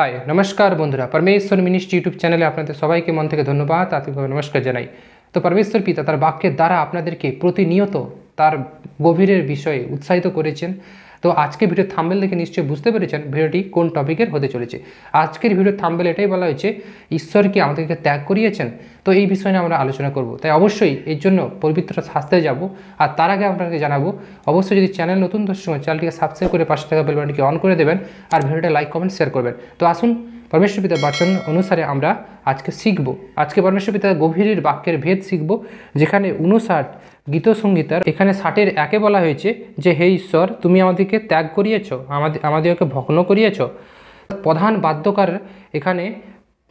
high নমস্কার বন্ধুরা পরমেশ্বর মিনিস্ট্রি ইউটিউব চ্যানেলে আপনাদের সবাইকে মন থেকে ধন্যবাদ আত্মিকভাবে নমস্কার জানাই তো পরমেশ্বর পিতা তার বাক্যের দ্বারা আপনাদেরকে প্রতিনিয়ত তার গভীরের বিষয়ে উৎসাহিত করেছেন তো আজকে ভিডিও থাম্বেল দেখে নিশ্চয়ই বুঝতে পেরেছেন ভিডিওটি কোন টপিকের হতে চলেছে আজকের ভিডিও থাম্বেল এটাই বলা হয়েছে ঈশ্বর কি আমাদেরকে ত্যাগ করিয়েছেন তো এই বিষয় নিয়ে আমরা আলোচনা করব তাই অবশ্যই এর জন্য পবিত্র শাস্তে যাব আর তার আগে আপনাকে জানাবো অবশ্যই যদি চ্যানেল নতুন দর্শক চ্যানেলটিকে সাবস্ক্রাইব করে পাশে থাকা বেলবানটিকে অন করে দেবেন আর ভিডিওটা লাইক কমেন্ট শেয়ার করবেন তো আসুন পরমেশ্বর পিতার বাচন অনুসারে আমরা আজকে শিখব আজকে পরমেশ্বর পিতার গভীরের বাক্যের ভেদ শিখব যেখানে উনষাট গীতসংগীতার এখানে ষাটের একে বলা হয়েছে যে হে ঈশ্বর তুমি আমাদেরকে ত্যাগ করিয়েছ আমাদের আমাদেরকে ভগ্ন করিয়েছ প্রধান বাদ্যকার এখানে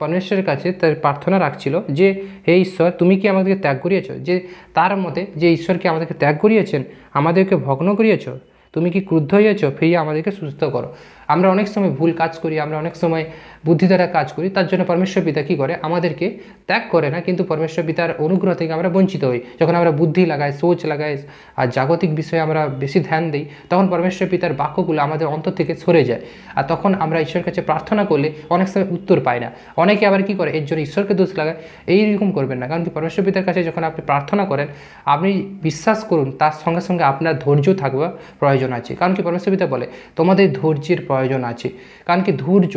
পরমেশ্বরের কাছে তার প্রার্থনা রাখছিল যে হে ঈশ্বর তুমি কি আমাদেরকে ত্যাগ করিয়েছ যে তার মতে যে ঈশ্বরকে আমাদেরকে ত্যাগ করিয়েছেন আমাদেরকে ভগ্ন করিয়েছ তুমি কি ক্রুদ্ধ হয়েছ ফিরিয়ে আমাদেরকে সুস্থ করো আমরা অনেক সময় ভুল কাজ করি আমরা অনেক সময় বুদ্ধি দ্বারা কাজ করি তার জন্য পরমেশ্বর পিতা কী করে আমাদেরকে ত্যাগ করে না কিন্তু পরমেশ্বর পিতার অনুগ্রহ থেকে আমরা বঞ্চিত হই যখন আমরা বুদ্ধি লাগাই সোচ লাগাই আর জাগতিক বিষয়ে আমরা বেশি ধ্যান দিই তখন পরমেশ্বর পিতার বাক্যগুলো আমাদের অন্তর থেকে সরে যায় আর তখন আমরা ঈশ্বরের কাছে প্রার্থনা করলে অনেক সময় উত্তর পাই না অনেকে আবার কি করে এর জন্য ঈশ্বরকে দোষ লাগায় এইরকম করবেন না কারণ কি পরমেশ্বর পিতার কাছে যখন আপনি প্রার্থনা করেন আপনি বিশ্বাস করুন তার সঙ্গে সঙ্গে আপনার ধৈর্য থাকবার প্রয়োজন আছে কারণ কি পরমেশ্বর পিতা বলে তোমাদের ধৈর্যের প্রয়োজন প্রয়োজন আছে কারণ কি ধৈর্য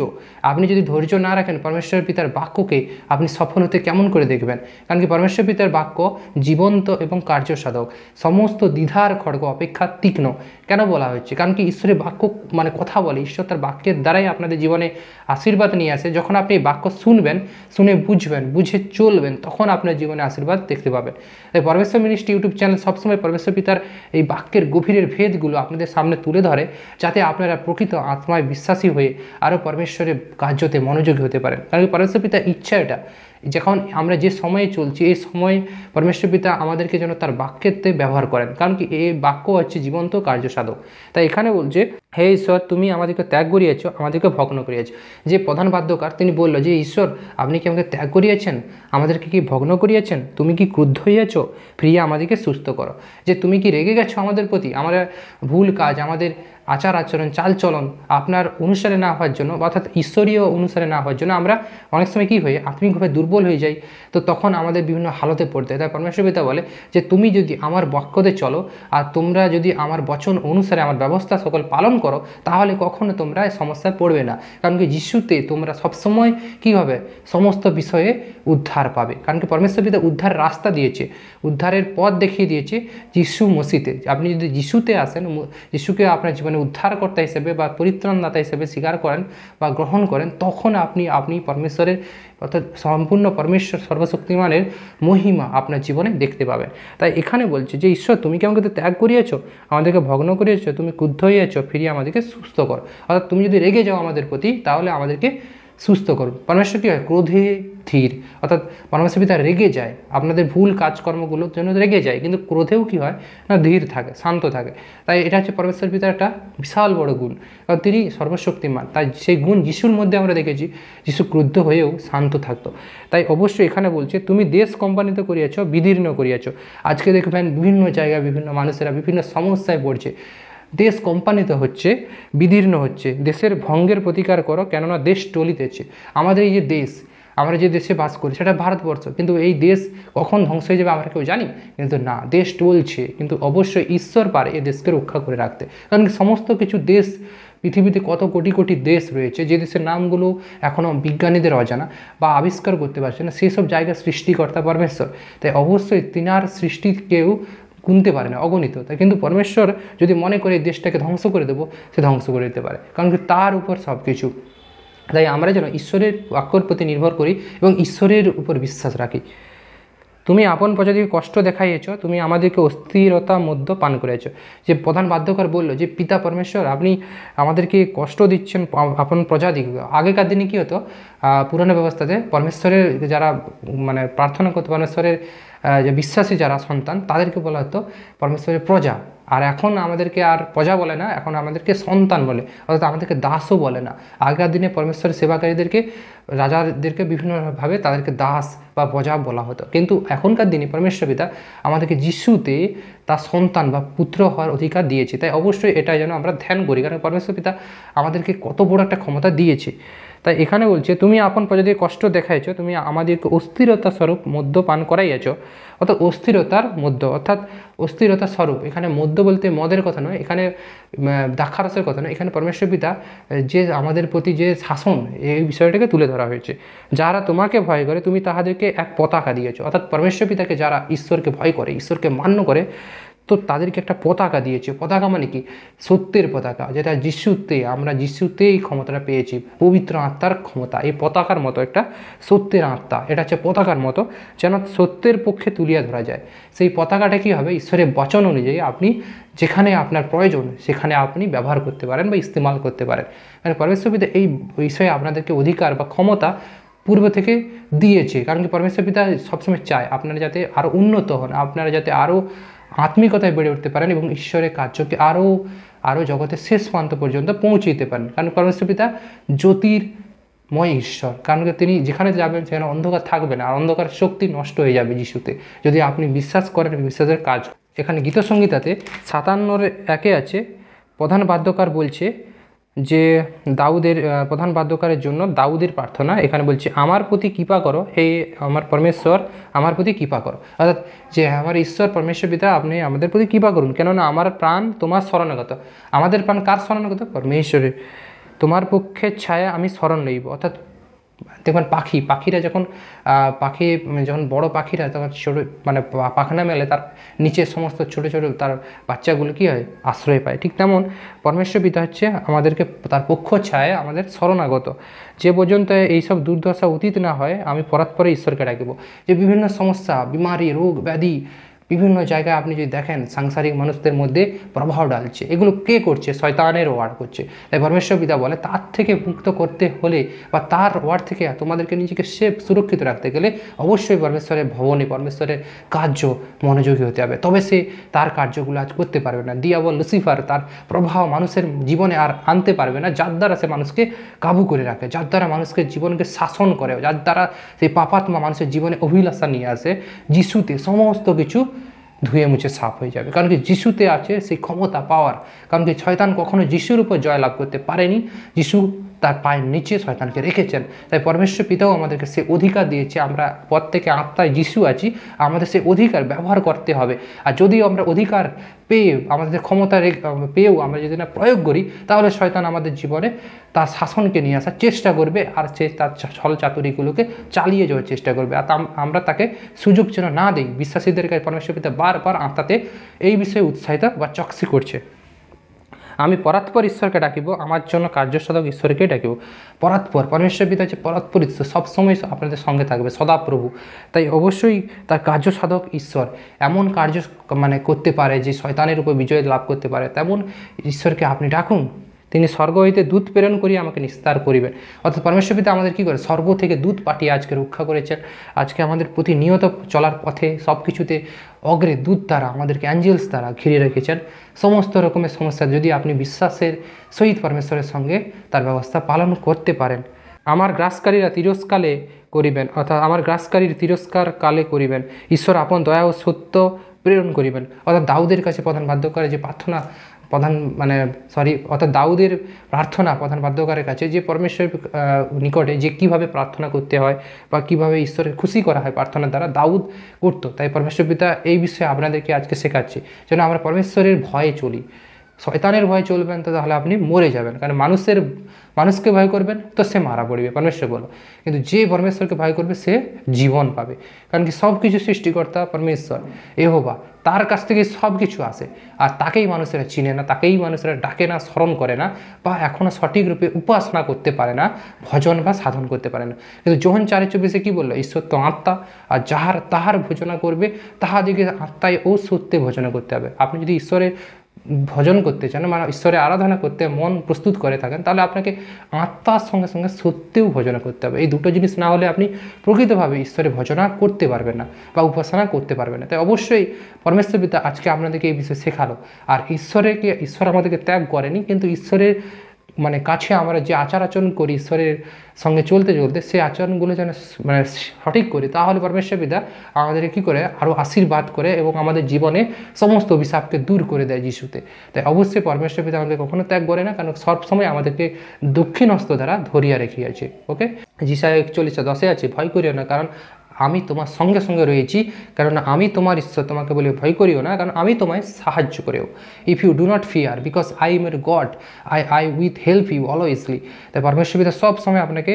আপনি যদি ধৈর্য না রাখেন পরমেশ্বর পিতার বাক্যকে আপনি সফল হতে কেমন করে দেখবেন কারণ কি পরমেশ্বর পিতার বাক্য জীবন্ত এবং কার্যসাধক সমস্ত দ্বিধার খড়গ অপেক্ষা তীক্ষ্ণ কেন বলা হচ্ছে কারণ কি ঈশ্বরের বাক্য মানে কথা বলে ঈশ্বর তার বাক্যের দ্বারাই আপনাদের জীবনে আশীর্বাদ নিয়ে আসে যখন আপনি এই বাক্য শুনবেন শুনে বুঝবেন বুঝে চলবেন তখন আপনার জীবনে আশীর্বাদ দেখতে পাবেন তাই পরমেশ্বর মিনিষ্টি ইউটিউব চ্যানেল সবসময় পরমেশ্বর পিতার এই বাক্যের গভীরের ভেদগুলো আপনাদের সামনে তুলে ধরে যাতে আপনারা প্রকৃত আত্ম সবসময় বিশ্বাসী হয়ে আরও পরমেশ্বরের কার্যতে মনোযোগী হতে পারেন কারণ পরমেশ্বর পিতা ইচ্ছা এটা যখন আমরা যে সময়ে চলছি এই সময় পরমেশ্বর পিতা আমাদেরকে যেন তার বাক্যেতে ব্যবহার করেন কারণ কি এই বাক্য হচ্ছে জীবন্ত কার্যসাধক তাই এখানে বলছে হে ঈশ্বর তুমি আমাদেরকে ত্যাগ করিয়েছ আমাদেরকে ভগ্ন করিয়েছ যে প্রধান বাধ্যকার তিনি বলল যে ঈশ্বর আপনি কি আমাকে ত্যাগ করিয়েছেন আমাদেরকে কি ভগ্ন করিয়েছেন তুমি কি ক্রুদ্ধ হইয়াছ ফিরিয়ে আমাদেরকে সুস্থ করো যে তুমি কি রেগে গেছো আমাদের প্রতি আমার ভুল কাজ আমাদের আচার আচরণ চালচলন আপনার অনুসারে না হওয়ার জন্য অর্থাৎ ঈশ্বরীয় অনুসারে না হওয়ার জন্য আমরা অনেক সময় কী হয়ে আত্মিকভাবে দুর্বল দুর্বল হয়ে যাই তো তখন আমাদের বিভিন্ন হালতে পড়তে হয় তাই পরমেশ্বর পিতা বলে যে তুমি যদি আমার বক্ষতে চলো আর তোমরা যদি আমার বচন অনুসারে আমার ব্যবস্থা সকল পালন করো তাহলে কখনো তোমরা সমস্যায় পড়বে না কারণ কি যিশুতে তোমরা সবসময় কী হবে সমস্ত বিষয়ে উদ্ধার পাবে কারণ কি পরমেশ্বর পিতা উদ্ধার রাস্তা দিয়েছে উদ্ধারের পথ দেখিয়ে দিয়েছে যিশু মসিতে আপনি যদি যিশুতে আসেন যিশুকে আপনার জীবনে উদ্ধারকর্তা হিসেবে বা পরিত্রাণদাতা হিসেবে স্বীকার করেন বা গ্রহণ করেন তখন আপনি আপনি পরমেশ্বরের অর্থাৎ সম্পূর্ণ পরমেশ্বর সর্বশক্তিমানের মহিমা আপনার জীবনে দেখতে পাবেন তাই এখানে বলছে যে ঈশ্বর তুমি কি আমাকে ত্যাগ করিয়েছ আমাদেরকে ভগ্ন করিয়েছ তুমি ক্রুদ্ধ হইয়াছ ফিরিয়ে আমাদেরকে সুস্থ করো অর্থাৎ তুমি যদি রেগে যাও আমাদের প্রতি তাহলে আমাদেরকে সুস্থ করো পরমেশ্বর কী হয় ক্রোধে স্থির অর্থাৎ মানুষের পিতা রেগে যায় আপনাদের ভুল কাজকর্মগুলোর জন্য রেগে যায় কিন্তু ক্রোধেও কি হয় না ধীর থাকে শান্ত থাকে তাই এটা হচ্ছে পরমেশ্বর পিতার একটা বিশাল বড় গুণ কারণ তিনি সর্বশক্তিমান তাই সেই গুণ যিশুর মধ্যে আমরা দেখেছি যিশু ক্রুদ্ধ হয়েও শান্ত থাকতো তাই অবশ্যই এখানে বলছে তুমি দেশ কোম্পানিতে করিয়াছ বিদীর্ণ করিয়াছ আজকে দেখবেন বিভিন্ন জায়গায় বিভিন্ন মানুষেরা বিভিন্ন সমস্যায় পড়ছে দেশ কোম্পানিতে হচ্ছে বিদীর্ণ হচ্ছে দেশের ভঙ্গের প্রতিকার করো কেননা দেশ টলিতেছে আমাদের এই যে দেশ আমরা যে দেশে বাস করি সেটা ভারতবর্ষ কিন্তু এই দেশ কখন ধ্বংস হয়ে যাবে আমরা কেউ জানি কিন্তু না দেশ চলছে কিন্তু অবশ্যই ঈশ্বর পারে এই দেশকে রক্ষা করে রাখতে কারণ সমস্ত কিছু দেশ পৃথিবীতে কত কোটি কোটি দেশ রয়েছে যে দেশের নামগুলো এখনও বিজ্ঞানীদের অজানা বা আবিষ্কার করতে পারছে না সেসব জায়গা সৃষ্টিকর্তা পরমেশ্বর তাই অবশ্যই তিনার সৃষ্টি কেউ গুনতে পারে না অগণিত তাই কিন্তু পরমেশ্বর যদি মনে করে এই দেশটাকে ধ্বংস করে দেবো সে ধ্বংস করে দিতে পারে কারণ তার উপর সব কিছু তাই আমরা যেন ঈশ্বরের বাক্যর প্রতি নির্ভর করি এবং ঈশ্বরের উপর বিশ্বাস রাখি তুমি আপন প্রজাতিকে কষ্ট দেখাইয়েছ তুমি আমাদেরকে অস্থিরতা মধ্য পান করেছ যে প্রধান বাধ্যকর বলল যে পিতা পরমেশ্বর আপনি আমাদেরকে কষ্ট দিচ্ছেন আপন প্রজাতিকে আগেকার দিনে কী হতো পুরানো ব্যবস্থাতে পরমেশ্বরের যারা মানে প্রার্থনা করতো পরমেশ্বরের যে বিশ্বাসী যারা সন্তান তাদেরকে বলা হতো পরমেশ্বরের প্রজা আর এখন আমাদেরকে আর প্রজা বলে না এখন আমাদেরকে সন্তান বলে অর্থাৎ আমাদেরকে দাসও বলে না আগের দিনে পরমেশ্বরের সেবাকারীদেরকে রাজাদেরকে বিভিন্নভাবে তাদেরকে দাস বা প্রজা বলা হতো কিন্তু এখনকার দিনে পরমেশ্বর পিতা আমাদেরকে যিশুতে তার সন্তান বা পুত্র হওয়ার অধিকার দিয়েছে তাই অবশ্যই এটা যেন আমরা ধ্যান করি কারণ পরমেশ্বর পিতা আমাদেরকে কত বড় একটা ক্ষমতা দিয়েছে তাই এখানে বলছে তুমি আপন প্রজাতির কষ্ট দেখাইছ তুমি আমাদেরকে অস্থিরতা স্বরূপ মধ্য পান করাইয়াছ অর্থাৎ অস্থিরতার মধ্য অর্থাৎ অস্থিরতা স্বরূপ এখানে মধ্য বলতে মদের কথা নয় এখানে দাক্ষারসের কথা নয় এখানে পরমেশ্বর পিতা যে আমাদের প্রতি যে শাসন এই বিষয়টাকে তুলে ধরা হয়েছে যারা তোমাকে ভয় করে তুমি তাহাদেরকে এক পতাকা দিয়েছ অর্থাৎ পরমেশ্বর পিতাকে যারা ঈশ্বরকে ভয় করে ঈশ্বরকে মান্য করে তো তাদেরকে একটা পতাকা দিয়েছে পতাকা মানে কি সত্যের পতাকা যেটা যিশুতে আমরা যিশুতে এই ক্ষমতাটা পেয়েছি পবিত্র আত্মার ক্ষমতা এই পতাকার মতো একটা সত্যের আত্মা এটা হচ্ছে পতাকার মতো যেন সত্যের পক্ষে তুলিয়া ধরা যায় সেই পতাকাটা কী হবে ঈশ্বরের বচন অনুযায়ী আপনি যেখানে আপনার প্রয়োজন সেখানে আপনি ব্যবহার করতে পারেন বা ইস্তেমাল করতে পারেন কারণ মানে পরমেশ্বর এই বিষয়ে আপনাদেরকে অধিকার বা ক্ষমতা পূর্ব থেকে দিয়েছে কারণ কি পরমেশ্বর পিতা সবসময় চায় আপনারা যাতে আরও উন্নত হন আপনারা যাতে আরও আত্মিকতায় বেড়ে উঠতে পারেন এবং ঈশ্বরের কার্যকে আরও আরও জগতের শেষ প্রান্ত পর্যন্ত পৌঁছে দিতে পারেন কারণ পরমেশ্বর পিতা জ্যোতির ময় ঈশ্বর কারণ তিনি যেখানে যাবেন সেখানে অন্ধকার থাকবে না আর অন্ধকার শক্তি নষ্ট হয়ে যাবে যিশুতে যদি আপনি বিশ্বাস করেন বিশ্বাসের কাজ এখানে গীতসংগীতাতে সাতান্নরে একে আছে প্রধান বাদ্যকার বলছে যে দাউদের প্রধান বাধ্যকারের জন্য দাউদের প্রার্থনা এখানে বলছি আমার প্রতি কৃপা করো হে আমার পরমেশ্বর আমার প্রতি কৃপা করো অর্থাৎ যে আমার ঈশ্বর পরমেশ্বর পিতা আপনি আমাদের প্রতি কৃপা করুন কেননা আমার প্রাণ তোমার স্মরণগত আমাদের প্রাণ কার স্মরণগত পরমেশ্বরের তোমার পক্ষে ছায়া আমি স্মরণ লইব অর্থাৎ দেখবেন পাখি পাখিরা যখন পাখি যখন বড় পাখিরা তখন ছোটো মানে পাখানা মেলে তার নিচে সমস্ত ছোটো ছোটো তার বাচ্চাগুলো কী হয় আশ্রয় পায় ঠিক তেমন পরমেশ্বর পিতা হচ্ছে আমাদেরকে তার পক্ষ ছায় আমাদের শরণাগত যে পর্যন্ত এইসব দুর্দশা অতীত না হয় আমি পরাৎপরে ঈশ্বরকে ডাকিব যে বিভিন্ন সমস্যা বিমারি রোগ ব্যাধি বিভিন্ন জায়গায় আপনি যদি দেখেন সাংসারিক মানুষদের মধ্যে প্রভাব ডালছে এগুলো কে করছে শয়তানের ওয়ার্ড করছে তাই পরমেশ্বর পিতা বলে তার থেকে মুক্ত করতে হলে বা তার ওয়ার্ড থেকে তোমাদেরকে নিজেকে সেফ সুরক্ষিত রাখতে গেলে অবশ্যই পরমেশ্বরের ভবনে পরমেশ্বরের কার্য মনোযোগী হতে হবে তবে সে তার কার্যগুলো আজ করতে পারবে না বল লুসিফার তার প্রভাব মানুষের জীবনে আর আনতে পারবে না যার দ্বারা সে মানুষকে কাবু করে রাখে যার দ্বারা মানুষকে জীবনকে শাসন করে যার দ্বারা সেই পাপাত্মা মানুষের জীবনে অভিলাষা নিয়ে আসে যিশুতে সমস্ত কিছু ধুয়ে মুছে সাফ হয়ে যাবে কারণ কি যিশুতে আছে সেই ক্ষমতা পাওয়ার কারণ কি ছয়তান কখনো যিশুর উপর জয় লাভ করতে পারেনি যিশু তার পায়ের নিচে শয়তানকে রেখেছেন তাই পরমেশ্বর পিতাও আমাদেরকে সে অধিকার দিয়েছে আমরা প্রত্যেকে আত্মায় যিশু আছি আমাদের সে অধিকার ব্যবহার করতে হবে আর যদি আমরা অধিকার পেয়ে আমাদের ক্ষমতা পেয়েও আমরা যদি না প্রয়োগ করি তাহলে শয়তান আমাদের জীবনে তার শাসনকে নিয়ে আসার চেষ্টা করবে আর সে তার ছল চাতুরিগুলোকে চালিয়ে যাওয়ার চেষ্টা করবে আর আমরা তাকে সুযোগ যেন না দিই বিশ্বাসীদের কাছে পরমেশ্বর পিতা বারবার আত্মাতে এই বিষয়ে উৎসাহিত বা চকসি করছে আমি পরাৎপর ঈশ্বরকে ডাকিব আমার জন্য কার্যসাধক ঈশ্বরকেই ডাকিব পরাৎপর পরমেশ্বর পিতা হচ্ছে পরাৎপর ঈশ্বর সবসময় আপনাদের সঙ্গে থাকবে সদাপ্রভু তাই অবশ্যই তার কার্যসাধক ঈশ্বর এমন কার্য মানে করতে পারে যে শয়তানের উপর বিজয় লাভ করতে পারে তেমন ঈশ্বরকে আপনি ডাকুন তিনি স্বর্গ হইতে দুধ প্রেরণ করিয়া আমাকে নিস্তার করিবেন অর্থাৎ পরমেশ্বর পিতা আমাদের কী করে স্বর্গ থেকে দুধ পাঠিয়ে আজকে রক্ষা করেছেন আজকে আমাদের প্রতিনিয়ত চলার পথে সব কিছুতে অগ্রে দুধ তারা আমাদেরকে অ্যাঞ্জেলস তারা ঘিরে রেখেছেন সমস্ত রকমের সমস্যা যদি আপনি বিশ্বাসের সহিত পরমেশ্বরের সঙ্গে তার ব্যবস্থা পালন করতে পারেন আমার গ্রাসকারীরা তিরস্কালে করিবেন অর্থাৎ আমার গ্রাসকারীর তিরস্কার কালে করিবেন ঈশ্বর আপন দয়া ও সত্য প্রেরণ করিবেন অর্থাৎ দাউদের কাছে প্রধান বাধ্যকারী যে প্রার্থনা প্রধান মানে সরি অর্থাৎ দাউদের প্রার্থনা প্রধান বাদ্যকারের কাছে যে পরমেশ্বর নিকটে যে কিভাবে প্রার্থনা করতে হয় বা কিভাবে ঈশ্বরের খুশি করা হয় প্রার্থনার দ্বারা দাউদ করতো তাই পরমেশ্বর পিতা এই বিষয়ে আপনাদেরকে আজকে শেখাচ্ছে যেন আমরা পরমেশ্বরের ভয়ে চলি শয়তানের ভয় চলবেন তো তাহলে আপনি মরে যাবেন কারণ মানুষের মানুষকে ভয় করবেন তো সে মারা পড়বে পরমেশ্বর বলো কিন্তু যে পরমেশ্বরকে ভয় করবে সে জীবন পাবে কারণ কি সব কিছু সৃষ্টিকর্তা পরমেশ্বর এহোবা তার কাছ থেকে সব কিছু আসে আর তাকেই মানুষেরা চিনে না তাকেই মানুষেরা ডাকে না স্মরণ করে না বা এখনও সঠিকরূপে উপাসনা করতে পারে না ভজন বা সাধন করতে পারে না কিন্তু যোহন চারে চব্বিশে কী বললো ঈশ্বর তো আত্মা আর যাহার তাহার ভোজনা করবে তাহাদিকে আত্মায় ও সত্যে ভোজনা করতে হবে আপনি যদি ঈশ্বরের ভজন করতে চান মানে ঈশ্বরের আরাধনা করতে মন প্রস্তুত করে থাকেন তাহলে আপনাকে আত্মার সঙ্গে সঙ্গে সত্যিও ভজনা করতে হবে এই দুটো জিনিস না হলে আপনি প্রকৃতভাবে ঈশ্বরে ভজনা করতে পারবেন না বা উপাসনা করতে পারবেন না তাই অবশ্যই পরমেশ্বর পিতা আজকে আপনাদেরকে এই বিষয়ে শেখালো আর ঈশ্বরকে ঈশ্বর আমাদেরকে ত্যাগ করেনি কিন্তু ঈশ্বরের মানে কাছে আমরা যে আচার আচরণ করি ঈশ্বরের সঙ্গে চলতে চলতে সেই আচরণগুলো যেন মানে সঠিক করি তাহলে পরমেশ্বর পিতা আমাদেরকে কী করে আরও আশীর্বাদ করে এবং আমাদের জীবনে সমস্ত অভিশাপকে দূর করে দেয় যিশুতে তাই অবশ্যই পরমেশ্বর পিতা আমাদের কখনো ত্যাগ করে না কারণ সবসময় আমাদেরকে দক্ষিণ দ্বারা ধরিয়া রেখিয়াছে ওকে যিশা একচল্লিশটা দশে আছে ভয় করিও না কারণ আমি তোমার সঙ্গে সঙ্গে রয়েছি কারণ আমি তোমার ঈশ্বর তোমাকে বলে ভয় করিও না কারণ আমি তোমায় সাহায্য করেও if you do not fear because I am your God I I will help you always তাই পরমেশ্বর সব সময় আপনাকে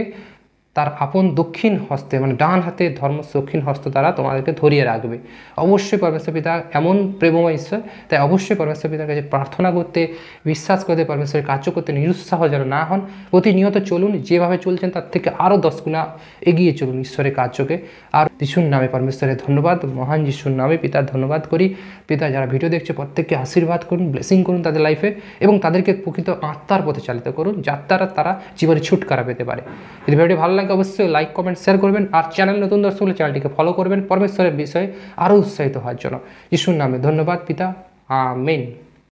তার আপন দক্ষিণ হস্তে মানে ডান হাতে ধর্ম দক্ষিণ হস্ত দ্বারা তোমাদেরকে ধরিয়ে রাখবে অবশ্যই পরমেশ্বর পিতা এমন প্রেমময় ঈশ্বর তাই অবশ্যই পরমেশ্বর পিতার কাছে প্রার্থনা করতে বিশ্বাস করতে পরমেশ্বরের কার্য করতে নিরুৎসাহ যেন না হন প্রতিনিয়ত চলুন যেভাবে চলছেন তার থেকে আরও দশ গুণা এগিয়ে চলুন ঈশ্বরের কার্যকে আর যিশুর নামে পরমেশ্বরের ধন্যবাদ মহান যিশুর নামে পিতার ধন্যবাদ করি পিতা যারা ভিডিও দেখছে প্রত্যেককে আশীর্বাদ করুন ব্লেসিং করুন তাদের লাইফে এবং তাদেরকে প্রকৃত আত্মার পথে চালিত করুন যার দ্বারা তারা জীবনে ছুটকারা পেতে পারে যদি ভিডিও ভালো লাগে লাগে অবশ্যই লাইক কমেন্ট শেয়ার করবেন আর চ্যানেল নতুন দর্শক হলে চ্যানেলটিকে ফলো করবেন পরমেশ্বরের বিষয়ে আরও উৎসাহিত হওয়ার জন্য যিশুর নামে ধন্যবাদ পিতা আমিন